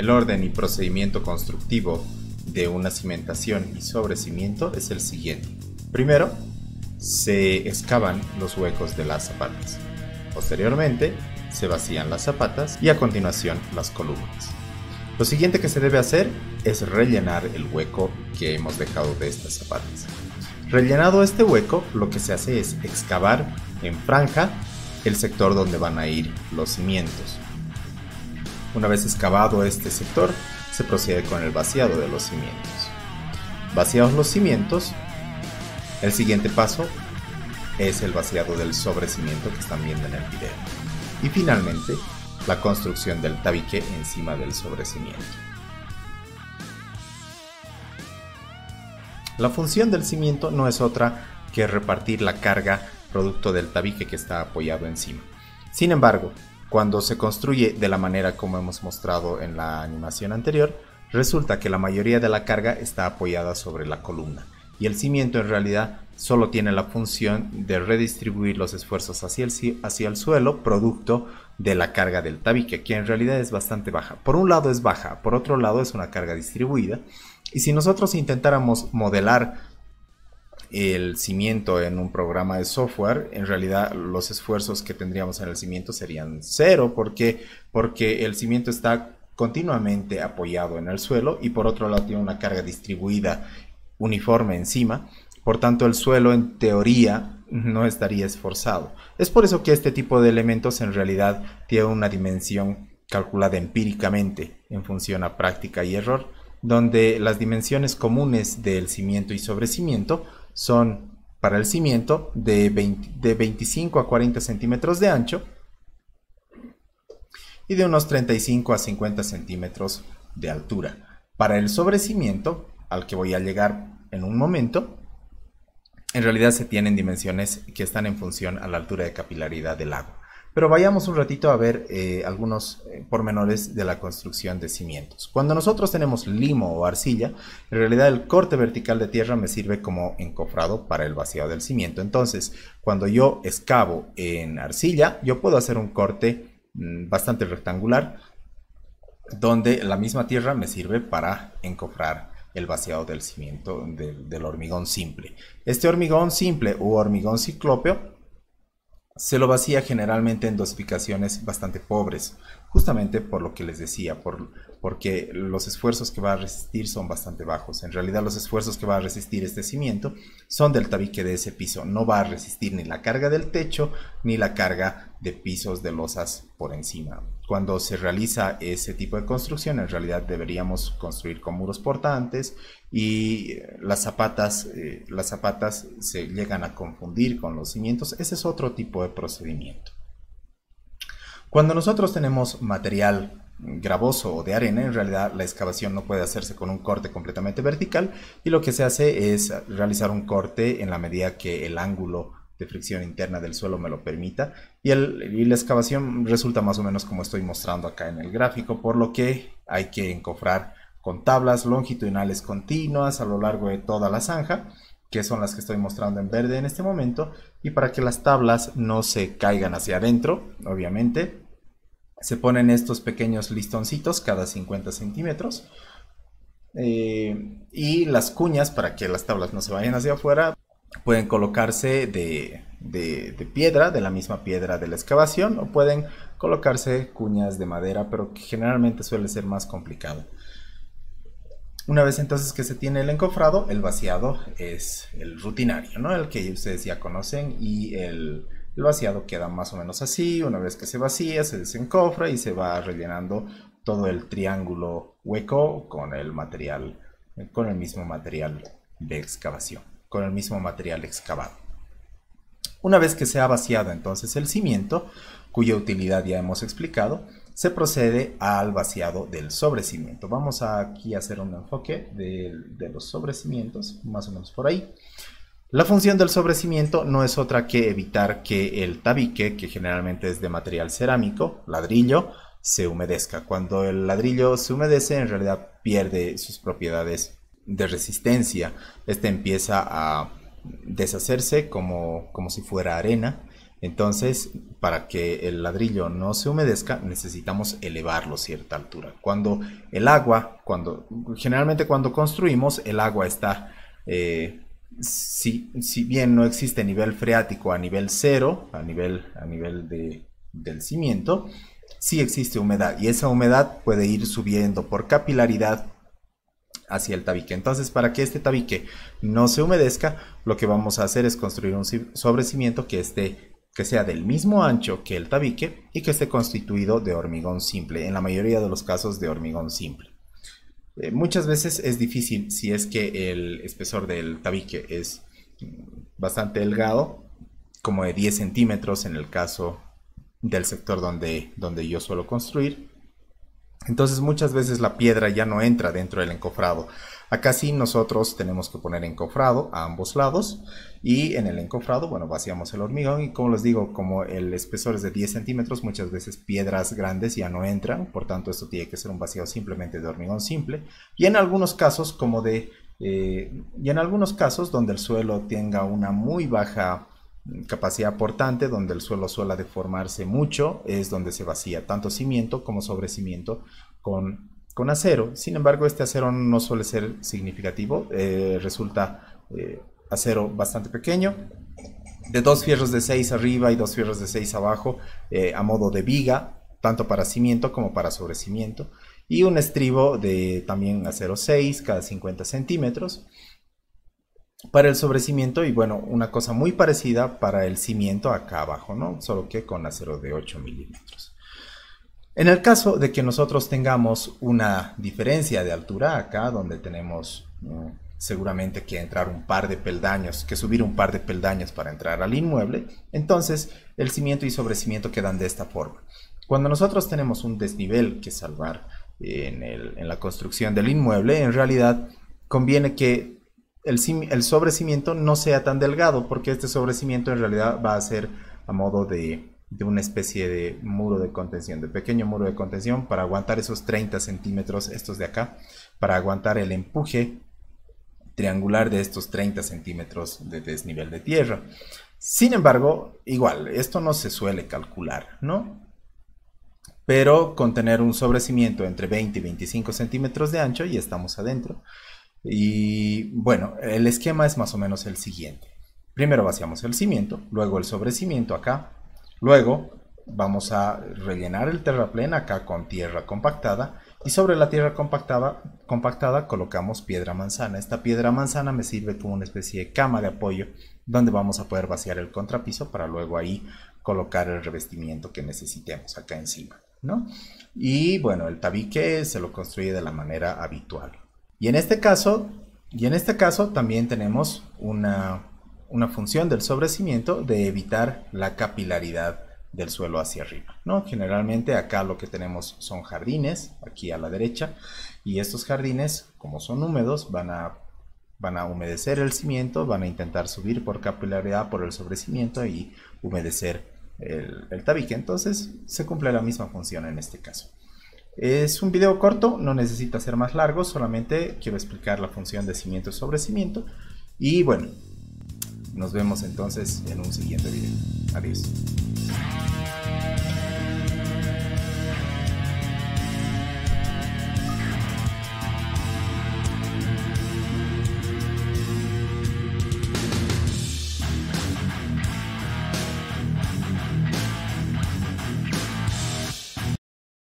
El orden y procedimiento constructivo de una cimentación y sobrecimiento es el siguiente. Primero, se excavan los huecos de las zapatas. Posteriormente, se vacían las zapatas y a continuación las columnas. Lo siguiente que se debe hacer es rellenar el hueco que hemos dejado de estas zapatas. Rellenado este hueco, lo que se hace es excavar en franja el sector donde van a ir los cimientos. Una vez excavado este sector, se procede con el vaciado de los cimientos. Vaciados los cimientos, el siguiente paso es el vaciado del sobrecimiento que están viendo en el video. Y finalmente, la construcción del tabique encima del sobrecimiento. La función del cimiento no es otra que repartir la carga producto del tabique que está apoyado encima. Sin embargo, cuando se construye de la manera como hemos mostrado en la animación anterior, resulta que la mayoría de la carga está apoyada sobre la columna y el cimiento en realidad solo tiene la función de redistribuir los esfuerzos hacia el, hacia el suelo producto de la carga del tabique, que en realidad es bastante baja. Por un lado es baja, por otro lado es una carga distribuida y si nosotros intentáramos modelar el cimiento en un programa de software, en realidad los esfuerzos que tendríamos en el cimiento serían cero. ¿Por Porque el cimiento está continuamente apoyado en el suelo y por otro lado tiene una carga distribuida uniforme encima. Por tanto, el suelo en teoría no estaría esforzado. Es por eso que este tipo de elementos en realidad tiene una dimensión calculada empíricamente en función a práctica y error, donde las dimensiones comunes del cimiento y sobrecimiento son para el cimiento de, 25 a 40 centímetros de ancho y de unos 35 a 50 centímetros de altura. Para el sobrecimiento, al que voy a llegar en un momento, en realidad se tienen dimensiones que están en función a la altura de capilaridad del agua. Pero vayamos un ratito a ver eh, algunos eh, pormenores de la construcción de cimientos. Cuando nosotros tenemos limo o arcilla, en realidad el corte vertical de tierra me sirve como encofrado para el vaciado del cimiento. Entonces, cuando yo excavo en arcilla, yo puedo hacer un corte mm, bastante rectangular, donde la misma tierra me sirve para encofrar el vaciado del cimiento del hormigón simple. Este hormigón simple u hormigón ciclópeo se lo vacía generalmente en dosificaciones bastante pobres, justamente por lo que les decía, por, porque los esfuerzos que va a resistir son bastante bajos. En realidad los esfuerzos que va a resistir este cimiento son del tabique de ese piso. No va a resistir ni la carga del techo ni la carga de pisos de losas por encima. Cuando se realiza ese tipo de construcción, en realidad deberíamos construir con muros portantes y eh, las zapatas, eh, las zapatas se llegan a confundir con los cimientos. Ese es otro tipo de procedimiento. Cuando nosotros tenemos material gravoso o de arena, en realidad la excavación no puede hacerse con un corte completamente vertical y lo que se hace es realizar un corte en la medida que el ángulo de fricción interna del suelo me lo permita y, el, y la excavación resulta más o menos como estoy mostrando acá en el gráfico, por lo que hay que encofrar con tablas longitudinales continuas a lo largo de toda la zanja que son las que estoy mostrando en verde en este momento y para que las tablas no se caigan hacia adentro obviamente se ponen estos pequeños listoncitos cada 50 centímetros. Eh, y las cuñas, para que las tablas no se vayan hacia afuera, pueden colocarse de, piedra, de la misma piedra de la excavación, o pueden colocarse cuñas de madera, pero que generalmente suele ser más complicado. Una vez entonces que se tiene el encofrado, el vaciado es el rutinario, ¿no? El que ustedes ya conocen y el, el vaciado queda más o menos así, una vez que se vacía, se desencofra y se va rellenando todo el triángulo hueco con el material, con el mismo material de excavación, con el mismo material excavado. Una vez que se ha vaciado entonces el cimiento, cuya utilidad ya hemos explicado, se procede al vaciado del sobrecimiento. Vamos aquí a hacer un enfoque de los sobrecimientos, más o menos por ahí. La función del sobrecimiento no es otra que evitar que el tabique, que generalmente es de material cerámico, ladrillo, se humedezca. Cuando el ladrillo se humedece, en realidad pierde sus propiedades de resistencia. Este empieza a deshacerse como, como si fuera arena. Entonces, para que el ladrillo no se humedezca, necesitamos elevarlo a cierta altura. Cuando el agua, cuando generalmente cuando construimos, el agua está eh, si, si bien no existe nivel freático a nivel cero, a nivel, a nivel de, del cimiento, sí existe humedad y esa humedad puede ir subiendo por capilaridad hacia el tabique. Entonces, para que este tabique no se humedezca, lo que vamos a hacer es construir un sobrecimiento que esté que sea del mismo ancho que el tabique y que esté constituido de hormigón simple, en la mayoría de los casos de hormigón simple. Eh, muchas veces es difícil si es que el espesor del tabique es bastante delgado, como de 10 centímetros en el caso del sector donde yo suelo construir. Entonces muchas veces la piedra ya no entra dentro del encofrado. Acá sí nosotros tenemos que poner encofrado a ambos lados y en el encofrado, bueno, vaciamos el hormigón y como les digo, como el espesor es de 10 centímetros, muchas veces piedras grandes ya no entran, por tanto esto tiene que ser un vaciado simplemente de hormigón simple y en algunos casos como de... Eh, y en algunos casos donde el suelo tenga una muy baja capacidad portante, donde el suelo suele deformarse mucho, es donde se vacía tanto cimiento como sobrecimiento con, con acero. Sin embargo, este acero no suele ser significativo, eh, resulta eh, acero bastante pequeño, de dos fierros de 6 arriba y dos fierros de 6 abajo, eh, a modo de viga, tanto para cimiento como para sobrecimiento, y un estribo de también acero 6 cada 50 centímetros para el sobrecimiento y bueno, una cosa muy parecida para el cimiento acá abajo, ¿no? Solo que con acero de 8 milímetros. En el caso de que nosotros tengamos una diferencia de altura acá, donde tenemos mm, seguramente que entrar un par de peldaños, que subir un par de peldaños para entrar al inmueble, entonces el cimiento y sobrecimiento quedan de esta forma. Cuando nosotros tenemos un desnivel que salvar en, en la construcción del inmueble, en realidad conviene que el, sobrecimiento no sea tan delgado, porque este sobrecimiento en realidad va a ser a modo de, de una especie de muro de contención, de pequeño muro de contención para aguantar esos 30 centímetros, estos de acá, para aguantar el empuje triangular de estos 30 centímetros de desnivel de tierra. Sin embargo, igual, esto no se suele calcular, ¿no? Pero con tener un sobrecimiento entre 20 y 25 centímetros de ancho y estamos adentro. Y bueno, el esquema es más o menos el siguiente. Primero vaciamos el cimiento, luego el sobrecimiento acá, luego vamos a rellenar el terraplén acá con tierra compactada y sobre la tierra compactada, compactada colocamos piedra manzana. Esta piedra manzana me sirve como una especie de cama de apoyo donde vamos a poder vaciar el contrapiso para luego ahí colocar el revestimiento que necesitemos acá encima. ¿no? Y bueno, el tabique se lo construye de la manera habitual. Y en este caso, y en este caso también tenemos una, función del sobrecimiento de evitar la capilaridad del suelo hacia arriba. ¿no? Generalmente acá lo que tenemos son jardines, aquí a la derecha, y estos jardines, como son húmedos, van a, van a humedecer el cimiento, van a intentar subir por capilaridad por el sobrecimiento y humedecer el, el tabique. Entonces se cumple la misma función en este caso. Es un video corto, no necesita ser más largo, solamente quiero explicar la función de cimiento sobre cimiento. Y bueno, nos vemos entonces en un siguiente video. Adiós.